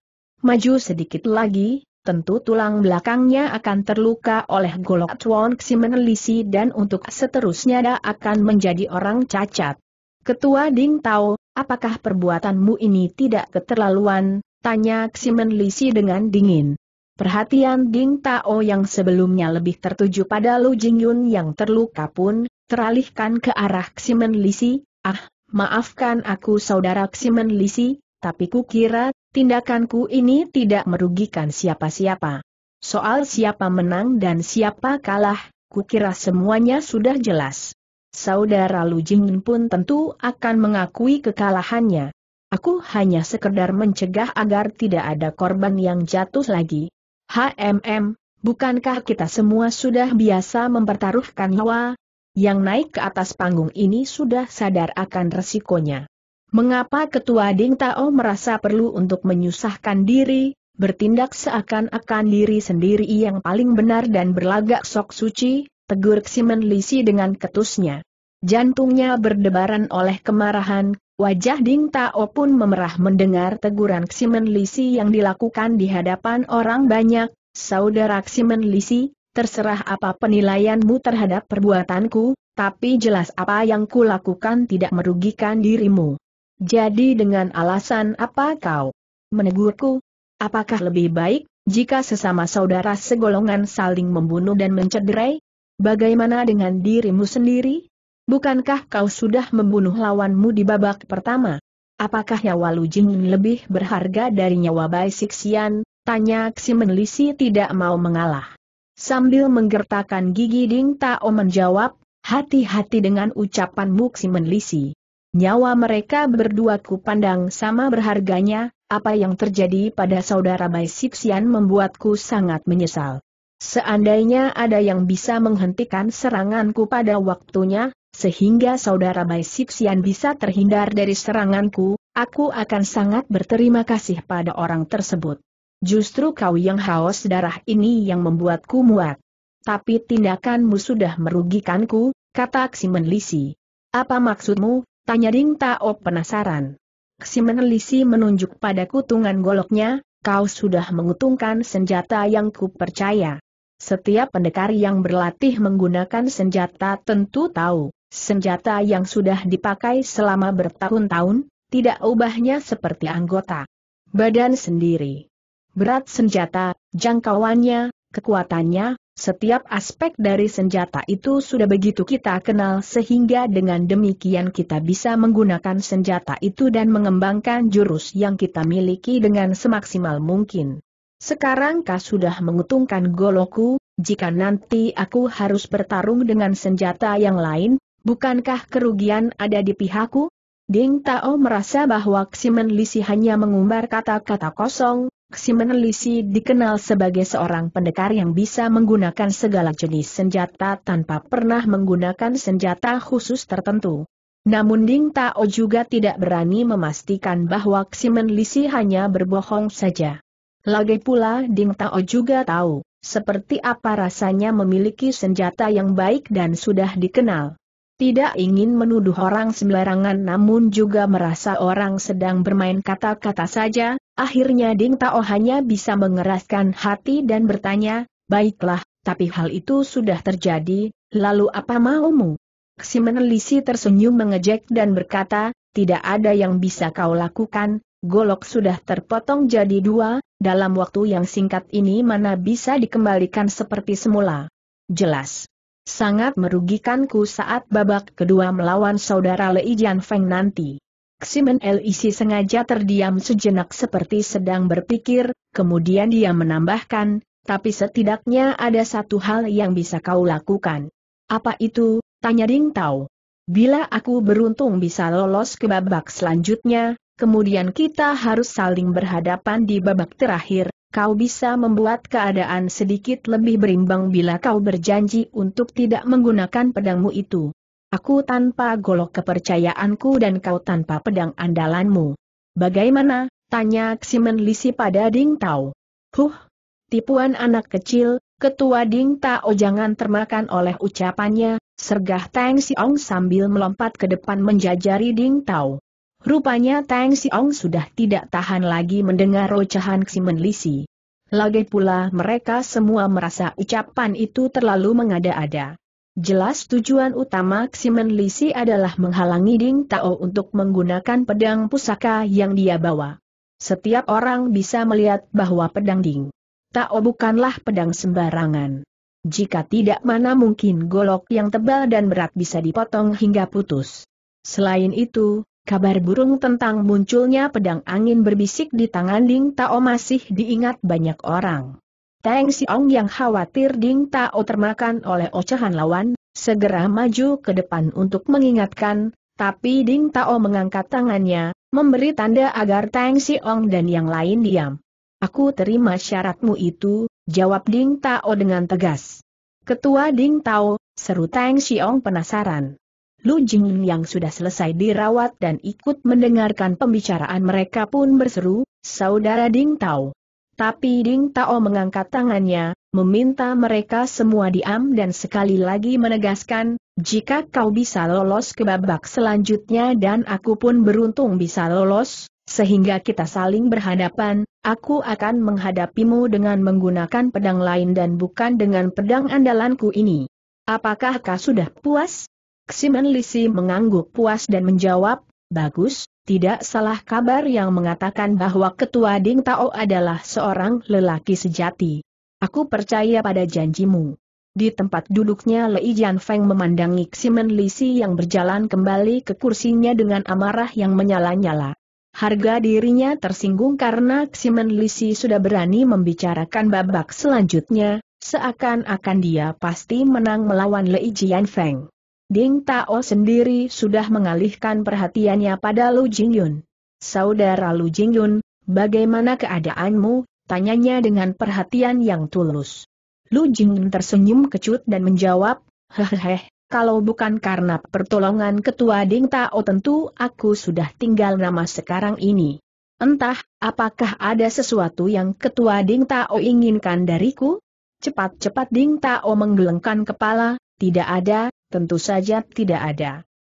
Maju sedikit lagi, tentu tulang belakangnya akan terluka oleh golok Chuan Ximen Lisi dan untuk seterusnya dia akan menjadi orang cacat. Ketua Ding Tao, apakah perbuatanmu ini tidak keterlaluan, tanya Ximen Lisi dengan dingin. Perhatian Ding Tao yang sebelumnya lebih tertuju pada Lu Jingyun yang terluka pun, teralihkan ke arah Ximen Lisi, ah, maafkan aku saudara Ximen Lisi, tapi kukira, tindakanku ini tidak merugikan siapa-siapa. Soal siapa menang dan siapa kalah, kukira semuanya sudah jelas saudara Lu Jingin pun tentu akan mengakui kekalahannya. Aku hanya sekedar mencegah agar tidak ada korban yang jatuh lagi. HMM, bukankah kita semua sudah biasa mempertaruhkan nyawa? Yang naik ke atas panggung ini sudah sadar akan resikonya. Mengapa Ketua Ding Tao merasa perlu untuk menyusahkan diri, bertindak seakan-akan diri sendiri yang paling benar dan berlagak sok suci, tegur Ximen Lisi dengan ketusnya. Jantungnya berdebaran oleh kemarahan, wajah Ding Tao pun memerah mendengar teguran Ximen Lisi yang dilakukan di hadapan orang banyak, saudara Ximen Lisi, terserah apa penilaianmu terhadap perbuatanku, tapi jelas apa yang kulakukan tidak merugikan dirimu. Jadi dengan alasan apa kau menegurku? Apakah lebih baik, jika sesama saudara segolongan saling membunuh dan mencederai, Bagaimana dengan dirimu sendiri? Bukankah kau sudah membunuh lawanmu di babak pertama? Apakah nyawa Lu Jing lebih berharga dari nyawa Bai Sixian? Tanya Ximen Lisi tidak mau mengalah. Sambil menggertakkan gigi Ding Tao menjawab, hati-hati dengan ucapanmu Ximen Lisi. Nyawa mereka berdua kupandang sama berharganya, apa yang terjadi pada saudara Bai Sixian membuatku sangat menyesal. Seandainya ada yang bisa menghentikan seranganku pada waktunya, sehingga saudara Bai Sixian bisa terhindar dari seranganku, aku akan sangat berterima kasih pada orang tersebut. Justru kau yang haus darah ini yang membuatku muat. Tapi tindakanmu sudah merugikanku, kata Ximen Lisi. Apa maksudmu? Tanya Ding Tao penasaran. Ximen Lisi menunjuk pada kutungan goloknya, kau sudah menguntungkan senjata yang kupercaya. Setiap pendekar yang berlatih menggunakan senjata tentu tahu, senjata yang sudah dipakai selama bertahun-tahun, tidak ubahnya seperti anggota badan sendiri. Berat senjata, jangkauannya, kekuatannya, setiap aspek dari senjata itu sudah begitu kita kenal sehingga dengan demikian kita bisa menggunakan senjata itu dan mengembangkan jurus yang kita miliki dengan semaksimal mungkin. Sekarang kau sudah mengutungkan goloku, jika nanti aku harus bertarung dengan senjata yang lain, bukankah kerugian ada di pihakku? Ding Tao merasa bahwa Ximen Lisi hanya mengumbar kata-kata kosong, Ximen Lisi dikenal sebagai seorang pendekar yang bisa menggunakan segala jenis senjata tanpa pernah menggunakan senjata khusus tertentu. Namun Ding Tao juga tidak berani memastikan bahwa Ximen Lisi hanya berbohong saja. Lagi pula Ding Tao juga tahu, seperti apa rasanya memiliki senjata yang baik dan sudah dikenal. Tidak ingin menuduh orang sembarangan namun juga merasa orang sedang bermain kata-kata saja, akhirnya Ding Tao hanya bisa mengeraskan hati dan bertanya, baiklah, tapi hal itu sudah terjadi, lalu apa maumu? Ximen Lisi tersenyum mengejek dan berkata, tidak ada yang bisa kau lakukan, golok sudah terpotong jadi dua, dalam waktu yang singkat ini mana bisa dikembalikan seperti semula. Jelas. Sangat merugikanku saat babak kedua melawan saudara Lei Jian Feng nanti. Ximen Si sengaja terdiam sejenak seperti sedang berpikir, kemudian dia menambahkan, tapi setidaknya ada satu hal yang bisa kau lakukan. Apa itu? Tanya Ding Tao. Bila aku beruntung bisa lolos ke babak selanjutnya, kemudian kita harus saling berhadapan di babak terakhir, kau bisa membuat keadaan sedikit lebih berimbang bila kau berjanji untuk tidak menggunakan pedangmu itu. Aku tanpa golok kepercayaanku dan kau tanpa pedang andalanmu. Bagaimana? Tanya Ximen Lisi pada Ding Tao. Huh, tipuan anak kecil, ketua Ding Tao jangan termakan oleh ucapannya, sergah Tang Siong sambil melompat ke depan menjajari Ding Tao. Rupanya Tang Siong sudah tidak tahan lagi mendengar ocehan Ximen Lisi. Lagi pula mereka semua merasa ucapan itu terlalu mengada-ada. Jelas tujuan utama Ximen Lisi adalah menghalangi Ding Tao untuk menggunakan pedang pusaka yang dia bawa. Setiap orang bisa melihat bahwa pedang Ding Tao bukanlah pedang sembarangan. Jika tidak mana mungkin golok yang tebal dan berat bisa dipotong hingga putus. Selain itu, Kabar burung tentang munculnya pedang angin berbisik di tangan Ding Tao masih diingat banyak orang. Teng Siong yang khawatir Ding Tao termakan oleh ocehan lawan, segera maju ke depan untuk mengingatkan, tapi Ding Tao mengangkat tangannya, memberi tanda agar Tang Siong dan yang lain diam. Aku terima syaratmu itu, jawab Ding Tao dengan tegas. Ketua Ding Tao, seru Tang Siong penasaran. Lu Jing yang sudah selesai dirawat dan ikut mendengarkan pembicaraan mereka pun berseru, Saudara Ding Tao. Tapi Ding Tao mengangkat tangannya, meminta mereka semua diam dan sekali lagi menegaskan, jika kau bisa lolos ke babak selanjutnya dan aku pun beruntung bisa lolos, sehingga kita saling berhadapan, aku akan menghadapimu dengan menggunakan pedang lain dan bukan dengan pedang andalanku ini. Apakah kau sudah puas? Ximen Lisi mengangguk puas dan menjawab, bagus, tidak salah kabar yang mengatakan bahwa ketua Ding Tao adalah seorang lelaki sejati. Aku percaya pada janjimu. Di tempat duduknya Lei Feng memandangi Ximen Lisi yang berjalan kembali ke kursinya dengan amarah yang menyala-nyala. Harga dirinya tersinggung karena Ximen Lisi sudah berani membicarakan babak selanjutnya, seakan-akan dia pasti menang melawan Lei Feng. Ding Tao sendiri sudah mengalihkan perhatiannya pada Lu Jingyun. Saudara Lu Jingyun, bagaimana keadaanmu? Tanyanya dengan perhatian yang tulus. Lu Jingyun tersenyum kecut dan menjawab, hehehe, kalau bukan karena pertolongan ketua Ding Tao tentu aku sudah tinggal nama sekarang ini. Entah, apakah ada sesuatu yang ketua Ding Tao inginkan dariku? Cepat-cepat Ding Tao menggelengkan kepala, tidak ada, tentu saja tidak ada.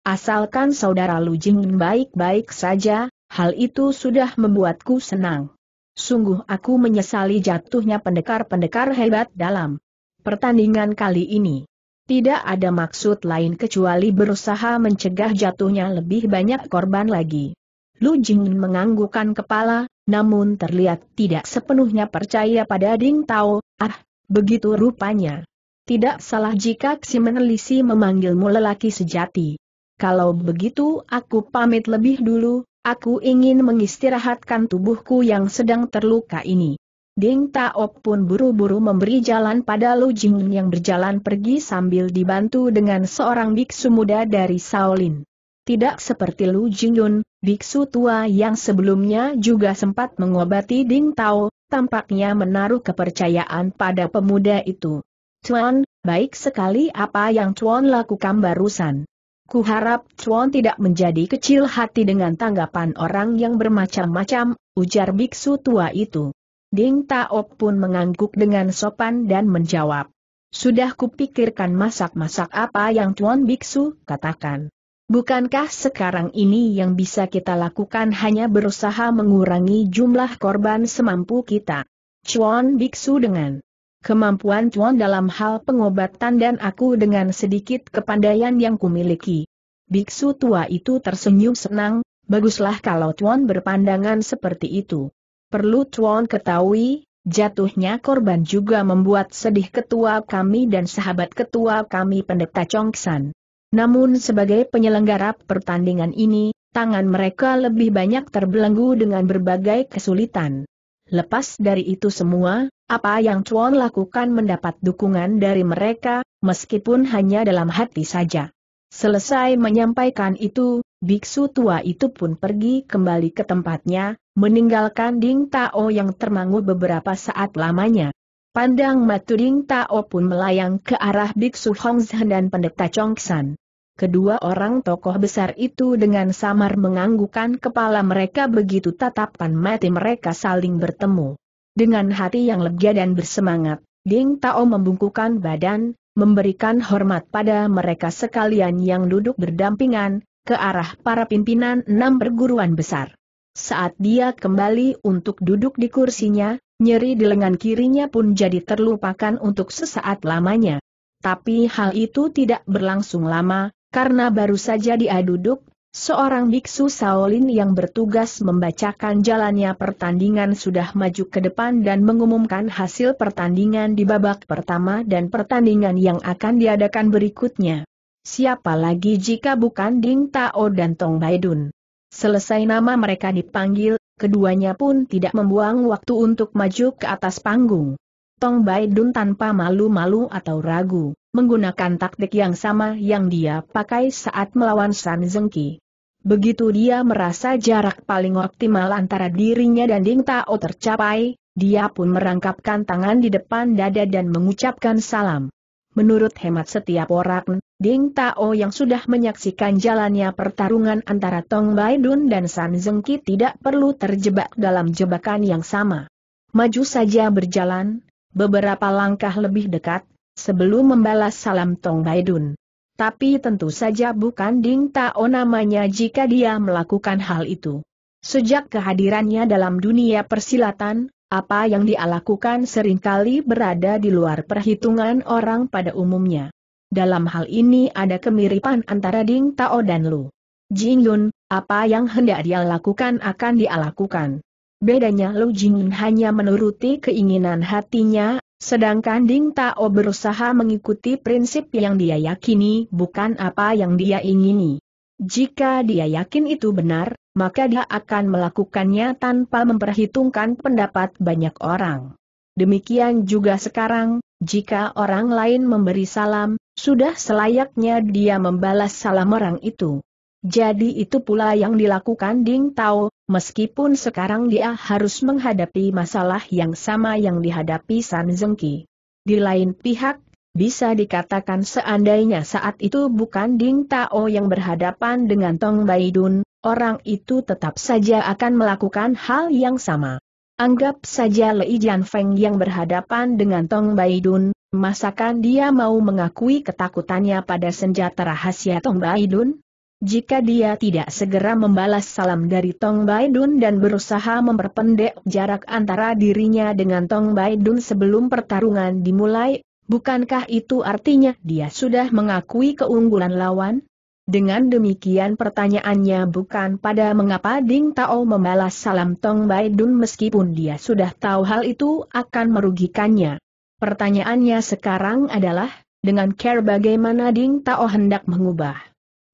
Asalkan saudara Lu Jingin baik-baik saja, hal itu sudah membuatku senang. Sungguh aku menyesali jatuhnya pendekar-pendekar hebat dalam pertandingan kali ini. Tidak ada maksud lain kecuali berusaha mencegah jatuhnya lebih banyak korban lagi. Lu Jingin menganggukkan kepala, namun terlihat tidak sepenuhnya percaya pada Ding Tao, ah, begitu rupanya. Tidak salah jika Menelisi memanggilmu lelaki sejati. Kalau begitu aku pamit lebih dulu, aku ingin mengistirahatkan tubuhku yang sedang terluka ini. Ding Tao pun buru-buru memberi jalan pada Lu Jing yang berjalan pergi sambil dibantu dengan seorang biksu muda dari Shaolin. Tidak seperti Lu Jingyun, biksu tua yang sebelumnya juga sempat mengobati Ding Tao, tampaknya menaruh kepercayaan pada pemuda itu. Tuan, baik sekali apa yang Tuan lakukan barusan. Kuharap Tuan tidak menjadi kecil hati dengan tanggapan orang yang bermacam-macam, ujar biksu tua itu. Ding Taop pun mengangguk dengan sopan dan menjawab. Sudah kupikirkan masak-masak apa yang Tuan Biksu katakan. Bukankah sekarang ini yang bisa kita lakukan hanya berusaha mengurangi jumlah korban semampu kita? Chuan Biksu dengan kemampuan Chuan dalam hal pengobatan dan aku dengan sedikit kepandaian yang kumiliki. Biksu tua itu tersenyum senang, baguslah kalau Chuan berpandangan seperti itu. Perlu Chuan ketahui, jatuhnya korban juga membuat sedih ketua kami dan sahabat ketua kami pendeta Chongsan. Namun sebagai penyelenggara pertandingan ini, tangan mereka lebih banyak terbelenggu dengan berbagai kesulitan. Lepas dari itu semua, apa yang Chuan lakukan mendapat dukungan dari mereka, meskipun hanya dalam hati saja. Selesai menyampaikan itu, biksu tua itu pun pergi kembali ke tempatnya, meninggalkan Ding Tao yang termangu beberapa saat lamanya. Pandang matu Ding Tao pun melayang ke arah biksu Hongzhen dan pendeta Chong San. Kedua orang tokoh besar itu dengan samar menganggukkan kepala mereka begitu tatapan mati mereka saling bertemu. Dengan hati yang lega dan bersemangat, Ding Tao membungkukan badan, memberikan hormat pada mereka sekalian yang duduk berdampingan, ke arah para pimpinan enam perguruan besar. Saat dia kembali untuk duduk di kursinya, nyeri di lengan kirinya pun jadi terlupakan untuk sesaat lamanya. Tapi hal itu tidak berlangsung lama, karena baru saja dia duduk, seorang biksu Shaolin yang bertugas membacakan jalannya pertandingan sudah maju ke depan dan mengumumkan hasil pertandingan di babak pertama dan pertandingan yang akan diadakan berikutnya. Siapa lagi jika bukan Ding Tao dan Tong Baidun? Selesai nama mereka dipanggil, keduanya pun tidak membuang waktu untuk maju ke atas panggung. Tong Baidun tanpa malu-malu atau ragu menggunakan taktik yang sama yang dia pakai saat melawan San Zengki. Begitu dia merasa jarak paling optimal antara dirinya dan Ding Tao tercapai, dia pun merangkapkan tangan di depan dada dan mengucapkan salam. Menurut hemat setiap orang, Ding Tao yang sudah menyaksikan jalannya pertarungan antara Tong Bai Dun dan San Zengki tidak perlu terjebak dalam jebakan yang sama. Maju saja berjalan, beberapa langkah lebih dekat, sebelum membalas salam Tong Baidun. Tapi tentu saja bukan Ding Tao namanya jika dia melakukan hal itu. Sejak kehadirannya dalam dunia persilatan, apa yang dia lakukan seringkali berada di luar perhitungan orang pada umumnya. Dalam hal ini ada kemiripan antara Ding Tao dan Lu. Jing Yun, apa yang hendak dia lakukan akan dia lakukan. Bedanya Lu Jing Yun hanya menuruti keinginan hatinya Sedangkan Ding Tao berusaha mengikuti prinsip yang dia yakini bukan apa yang dia ingini. Jika dia yakin itu benar, maka dia akan melakukannya tanpa memperhitungkan pendapat banyak orang. Demikian juga sekarang, jika orang lain memberi salam, sudah selayaknya dia membalas salam orang itu. Jadi itu pula yang dilakukan Ding Tao, meskipun sekarang dia harus menghadapi masalah yang sama yang dihadapi San Zengki. Di lain pihak, bisa dikatakan seandainya saat itu bukan Ding Tao yang berhadapan dengan Tong Baidun, orang itu tetap saja akan melakukan hal yang sama. Anggap saja Lei Jian Feng yang berhadapan dengan Tong Baidun, masakan dia mau mengakui ketakutannya pada senjata rahasia Tong Baidun? Jika dia tidak segera membalas salam dari Tong Baidun dan berusaha memperpendek jarak antara dirinya dengan Tong Baidun sebelum pertarungan dimulai, bukankah itu artinya dia sudah mengakui keunggulan lawan? Dengan demikian pertanyaannya bukan pada mengapa Ding Tao membalas salam Tong Bai Dun meskipun dia sudah tahu hal itu akan merugikannya. Pertanyaannya sekarang adalah, dengan care bagaimana Ding Tao hendak mengubah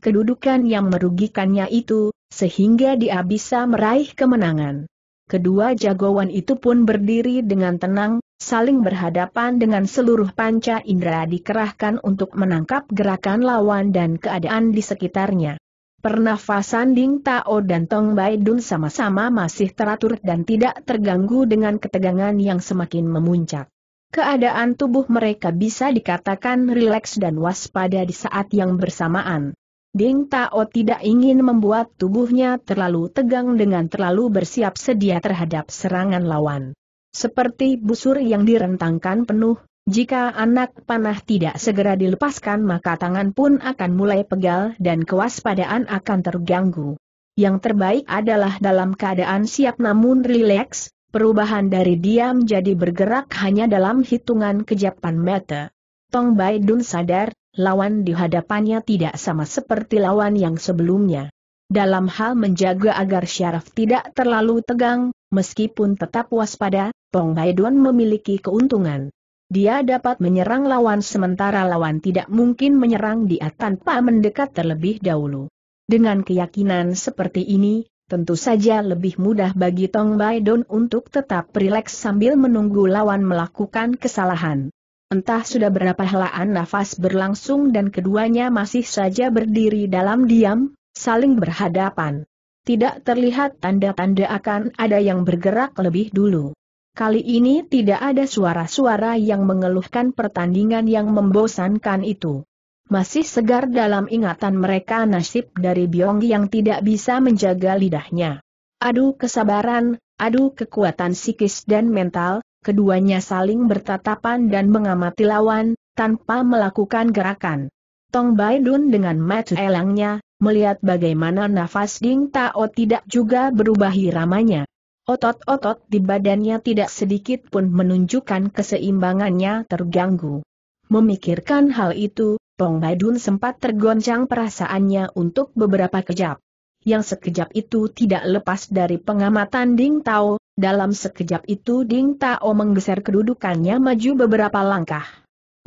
kedudukan yang merugikannya itu, sehingga dia bisa meraih kemenangan. Kedua jagoan itu pun berdiri dengan tenang, saling berhadapan dengan seluruh panca indera dikerahkan untuk menangkap gerakan lawan dan keadaan di sekitarnya. Pernafasan Ding Tao dan Tong Bai Dun sama-sama masih teratur dan tidak terganggu dengan ketegangan yang semakin memuncak. Keadaan tubuh mereka bisa dikatakan rileks dan waspada di saat yang bersamaan. Ding Tao tidak ingin membuat tubuhnya terlalu tegang dengan terlalu bersiap sedia terhadap serangan lawan. Seperti busur yang direntangkan penuh, jika anak panah tidak segera dilepaskan maka tangan pun akan mulai pegal dan kewaspadaan akan terganggu. Yang terbaik adalah dalam keadaan siap namun rileks, perubahan dari diam jadi bergerak hanya dalam hitungan kejapan mata. Tong Bai Dun sadar, lawan di hadapannya tidak sama seperti lawan yang sebelumnya. Dalam hal menjaga agar syaraf tidak terlalu tegang, meskipun tetap waspada, Pong Haidon memiliki keuntungan. Dia dapat menyerang lawan sementara lawan tidak mungkin menyerang dia tanpa mendekat terlebih dahulu. Dengan keyakinan seperti ini, tentu saja lebih mudah bagi Tong Baidon untuk tetap rileks sambil menunggu lawan melakukan kesalahan. Entah sudah berapa helaan nafas berlangsung dan keduanya masih saja berdiri dalam diam, saling berhadapan. Tidak terlihat tanda-tanda akan ada yang bergerak lebih dulu. Kali ini tidak ada suara-suara yang mengeluhkan pertandingan yang membosankan itu. Masih segar dalam ingatan mereka nasib dari Biong yang tidak bisa menjaga lidahnya. Aduh kesabaran, aduh kekuatan psikis dan mental, keduanya saling bertatapan dan mengamati lawan, tanpa melakukan gerakan. Tong Bai Dun dengan mata elangnya, melihat bagaimana nafas Ding Tao tidak juga berubah iramanya. Otot-otot di badannya tidak sedikit pun menunjukkan keseimbangannya terganggu. Memikirkan hal itu, Tong Bai Dun sempat tergoncang perasaannya untuk beberapa kejap. Yang sekejap itu tidak lepas dari pengamatan Ding Tao, dalam sekejap itu Ding Tao menggeser kedudukannya maju beberapa langkah.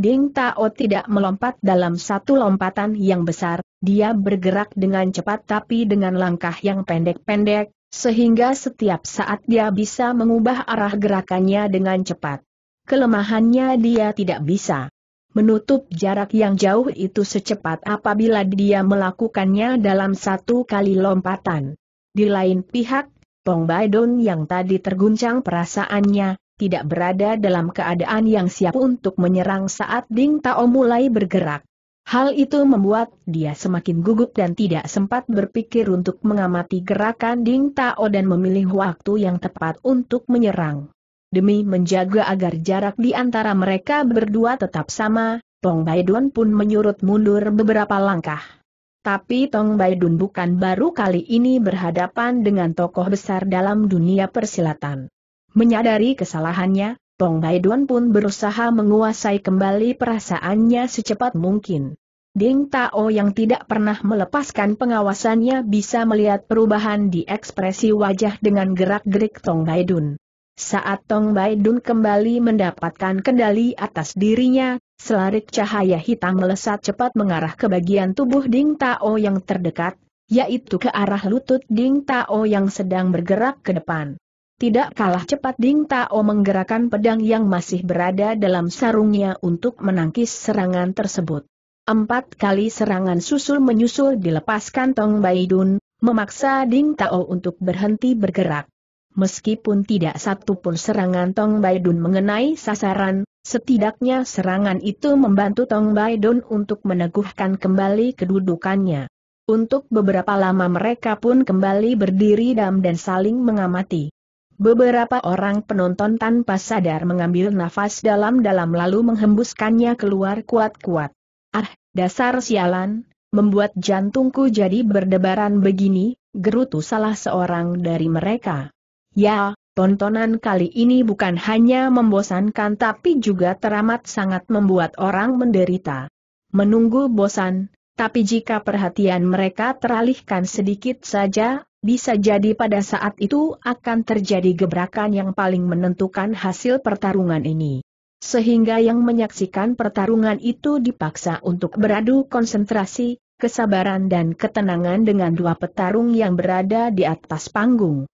Ding Tao tidak melompat dalam satu lompatan yang besar, dia bergerak dengan cepat tapi dengan langkah yang pendek-pendek, sehingga setiap saat dia bisa mengubah arah gerakannya dengan cepat. Kelemahannya dia tidak bisa menutup jarak yang jauh itu secepat apabila dia melakukannya dalam satu kali lompatan. Di lain pihak, Pong Baidun yang tadi terguncang perasaannya, tidak berada dalam keadaan yang siap untuk menyerang saat Ding Tao mulai bergerak. Hal itu membuat dia semakin gugup dan tidak sempat berpikir untuk mengamati gerakan Ding Tao dan memilih waktu yang tepat untuk menyerang. Demi menjaga agar jarak di antara mereka berdua tetap sama, Pong Baidun pun menyurut mundur beberapa langkah. Tapi Tong Baidun bukan baru kali ini berhadapan dengan tokoh besar dalam dunia persilatan. Menyadari kesalahannya, Tong Baidun pun berusaha menguasai kembali perasaannya secepat mungkin. Ding Tao yang tidak pernah melepaskan pengawasannya bisa melihat perubahan di ekspresi wajah dengan gerak-gerik Tong Baidun. Saat Tong Baidun kembali mendapatkan kendali atas dirinya, Selarik cahaya hitam melesat cepat mengarah ke bagian tubuh Ding Tao yang terdekat, yaitu ke arah lutut Ding Tao yang sedang bergerak ke depan. Tidak kalah cepat Ding Tao menggerakkan pedang yang masih berada dalam sarungnya untuk menangkis serangan tersebut. Empat kali serangan susul-menyusul dilepaskan Tong Baidun, memaksa Ding Tao untuk berhenti bergerak. Meskipun tidak satu pun serangan Tong Baidun mengenai sasaran, Setidaknya serangan itu membantu Tong Bai Don untuk meneguhkan kembali kedudukannya. Untuk beberapa lama mereka pun kembali berdiri dam dan saling mengamati. Beberapa orang penonton tanpa sadar mengambil nafas dalam-dalam lalu menghembuskannya keluar kuat-kuat. Ah, dasar sialan, membuat jantungku jadi berdebaran begini, gerutu salah seorang dari mereka. Ya, Tontonan kali ini bukan hanya membosankan tapi juga teramat sangat membuat orang menderita. Menunggu bosan, tapi jika perhatian mereka teralihkan sedikit saja, bisa jadi pada saat itu akan terjadi gebrakan yang paling menentukan hasil pertarungan ini. Sehingga yang menyaksikan pertarungan itu dipaksa untuk beradu konsentrasi, kesabaran dan ketenangan dengan dua petarung yang berada di atas panggung.